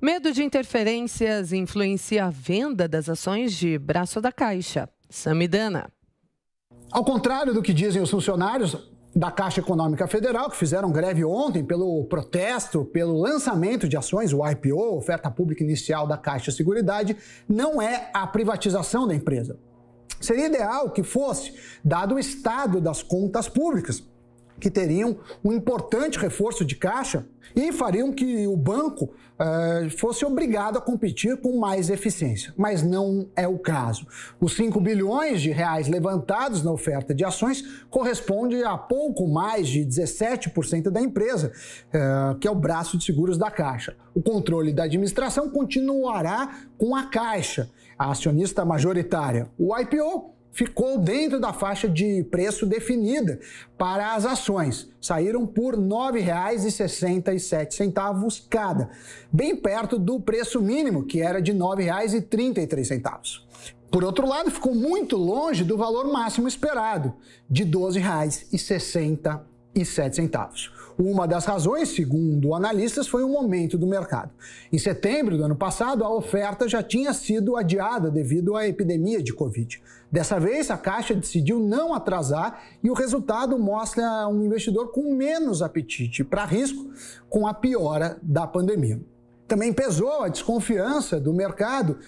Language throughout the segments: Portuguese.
Medo de interferências influencia a venda das ações de braço da Caixa. Samidana. Ao contrário do que dizem os funcionários da Caixa Econômica Federal, que fizeram greve ontem pelo protesto, pelo lançamento de ações, o IPO, oferta pública inicial da Caixa Seguridade, não é a privatização da empresa. Seria ideal que fosse, dado o estado das contas públicas que teriam um importante reforço de caixa e fariam que o banco eh, fosse obrigado a competir com mais eficiência. Mas não é o caso. Os 5 bilhões de reais levantados na oferta de ações corresponde a pouco mais de 17% da empresa, eh, que é o braço de seguros da Caixa. O controle da administração continuará com a Caixa, a acionista majoritária. O IPO ficou dentro da faixa de preço definida para as ações. Saíram por R$ 9,67 cada, bem perto do preço mínimo, que era de R$ 9,33. Por outro lado, ficou muito longe do valor máximo esperado, de R$ 12,60. Uma das razões, segundo analistas, foi o momento do mercado. Em setembro do ano passado, a oferta já tinha sido adiada devido à epidemia de Covid. Dessa vez, a Caixa decidiu não atrasar e o resultado mostra um investidor com menos apetite para risco com a piora da pandemia. Também pesou a desconfiança do mercado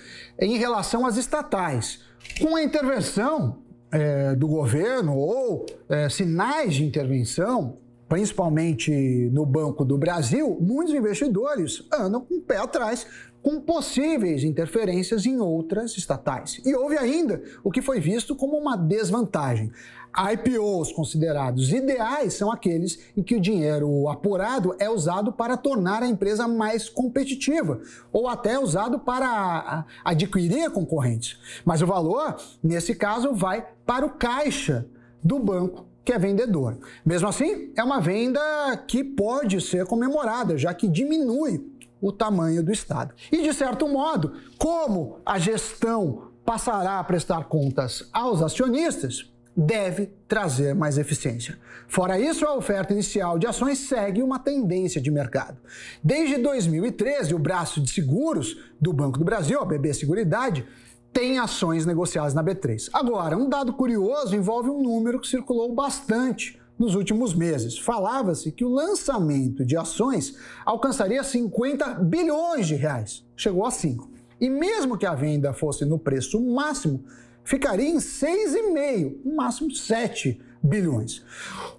em relação às estatais. Com a intervenção é, do governo ou é, sinais de intervenção principalmente no Banco do Brasil, muitos investidores andam com o pé atrás com possíveis interferências em outras estatais. E houve ainda o que foi visto como uma desvantagem. IPOs considerados ideais são aqueles em que o dinheiro apurado é usado para tornar a empresa mais competitiva ou até usado para adquirir concorrentes. Mas o valor, nesse caso, vai para o caixa do banco que é vendedor. Mesmo assim, é uma venda que pode ser comemorada, já que diminui o tamanho do Estado. E, de certo modo, como a gestão passará a prestar contas aos acionistas, deve trazer mais eficiência. Fora isso, a oferta inicial de ações segue uma tendência de mercado. Desde 2013, o braço de seguros do Banco do Brasil, a BB Seguridade, tem ações negociadas na B3. Agora, um dado curioso envolve um número que circulou bastante nos últimos meses. Falava-se que o lançamento de ações alcançaria 50 bilhões de reais. Chegou a 5. E mesmo que a venda fosse no preço máximo, ficaria em 6,5, no máximo 7 bilhões.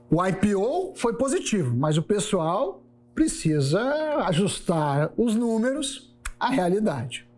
O IPO foi positivo, mas o pessoal precisa ajustar os números à realidade.